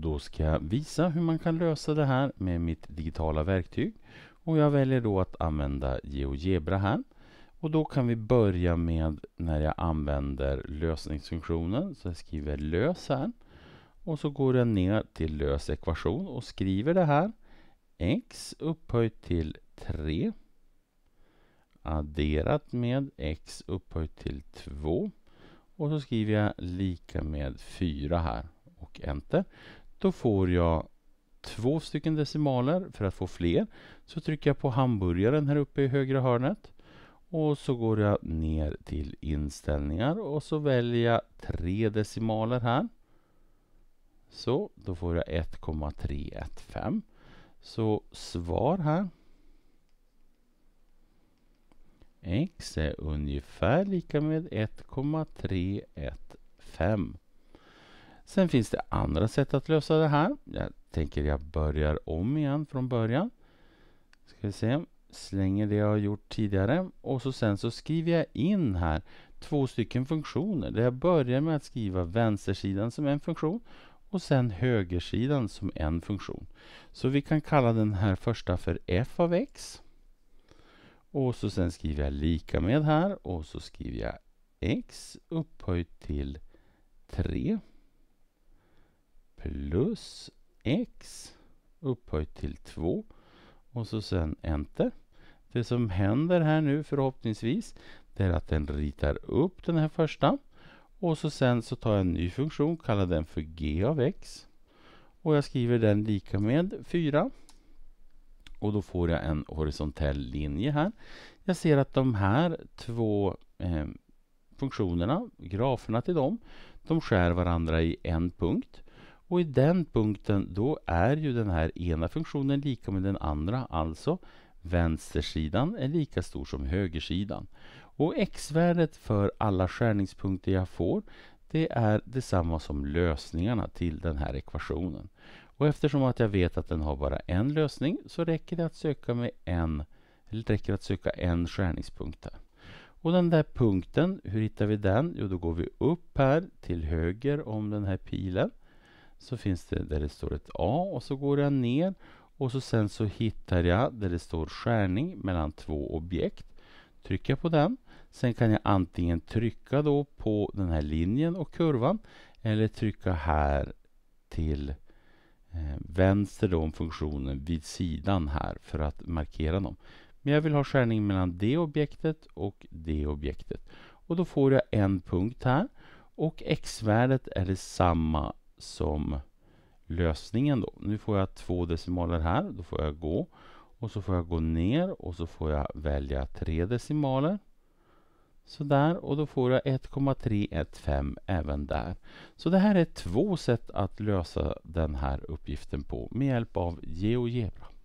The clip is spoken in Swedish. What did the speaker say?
då ska jag visa hur man kan lösa det här med mitt digitala verktyg. Och jag väljer då att använda GeoGebra här. Och då kan vi börja med när jag använder lösningsfunktionen. Så jag skriver lös här. Och så går jag ner till lös ekvation och skriver det här. x upphöjt till 3 adderat med x upphöjt till 2 och så skriver jag lika med 4 här och enter. Då får jag två stycken decimaler. För att få fler så trycker jag på hamburgaren här uppe i högra hörnet. Och så går jag ner till inställningar och så väljer jag tre decimaler här. Så, då får jag 1,315. Så svar här. X är ungefär lika med 1,315. Sen finns det andra sätt att lösa det här. Jag tänker jag börjar om igen från början. Ska vi se. Slänger det jag har gjort tidigare och så sen så skriver jag in här två stycken funktioner där jag börjar med att skriva vänstersidan som en funktion och sen högersidan som en funktion. Så vi kan kalla den här första för f av x. Och så sen skriver jag lika med här och så skriver jag x upphöjt till 3 plus x upphöjt till 2 och så sen enter. Det som händer här nu förhoppningsvis det är att den ritar upp den här första och så sen så tar jag en ny funktion, kallar den för g av x och jag skriver den lika med 4 och då får jag en horisontell linje här. Jag ser att de här två eh, funktionerna, graferna till dem, de skär varandra i en punkt. Och i den punkten då är ju den här ena funktionen lika med den andra, alltså vänstersidan är lika stor som högersidan. Och x-värdet för alla skärningspunkter jag får det är detsamma som lösningarna till den här ekvationen. Och eftersom att jag vet att den har bara en lösning så räcker det att söka med en eller räcker att söka en skärningspunkt där. Och den där punkten, hur hittar vi den? Jo, då går vi upp här till höger om den här pilen så finns det där det står ett A och så går jag ner och så sen så hittar jag där det står skärning mellan två objekt. Trycker jag på den. Sen kan jag antingen trycka då på den här linjen och kurvan eller trycka här till eh, vänster då om funktionen vid sidan här för att markera dem. Men jag vill ha skärning mellan det objektet och det objektet. Och då får jag en punkt här och x-värdet är detsamma som lösningen då. Nu får jag två decimaler här, då får jag gå. Och så får jag gå ner och så får jag välja tre decimaler. Sådär, och då får jag 1,315 även där. Så det här är två sätt att lösa den här uppgiften på med hjälp av GeoGebra.